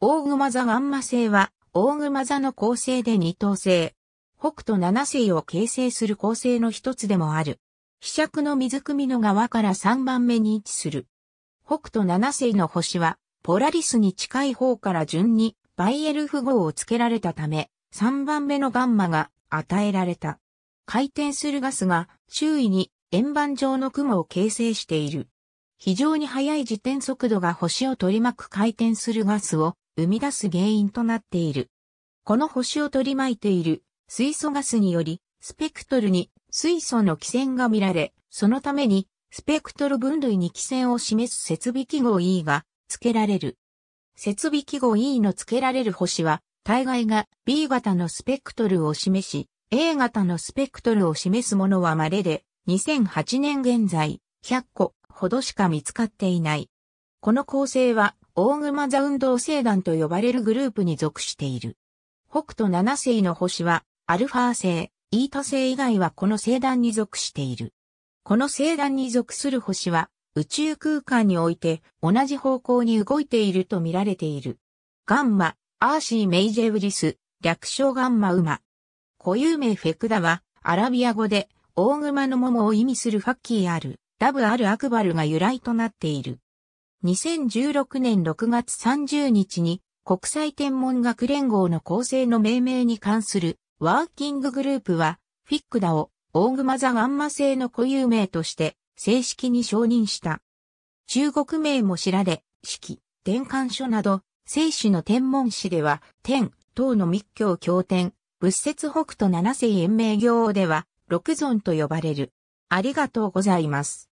大熊座ガンマ星は、大熊座の構成で二等星。北斗七星を形成する構成の一つでもある。被尺の水汲の側から三番目に位置する。北斗七星の星は、ポラリスに近い方から順に、バイエル符号を付けられたため、三番目のガンマが与えられた。回転するガスが周囲に円盤状の雲を形成している。非常に速い自転速度が星を取り巻く回転するガスを生み出す原因となっている。この星を取り巻いている水素ガスにより、スペクトルに水素の基線が見られ、そのためにスペクトル分類に基線を示す設備記号 E が付けられる。設備記号 E の付けられる星は、大概が B 型のスペクトルを示し、A 型のスペクトルを示すものは稀で、2008年現在、100個ほどしか見つかっていない。この構成は大熊座運動星団と呼ばれるグループに属している。北斗七星の星は、アルファ星、イータ星以外はこの星団に属している。この星団に属する星は、宇宙空間において同じ方向に動いていると見られている。ガンマ、アーシー・メイジェウリス、略称ガンマウマ。固有名フェクダは、アラビア語で、大熊の桃を意味するファッキーある、ダブあるアクバルが由来となっている。2016年6月30日に国際天文学連合の構成の命名に関するワーキンググループは、フィックダを大熊座ガンマ星の固有名として正式に承認した。中国名も知られ、式、伝官書など、聖史の天文史では、天、等の密教経典、仏説北斗七世延命行では、六尊と呼ばれる。ありがとうございます。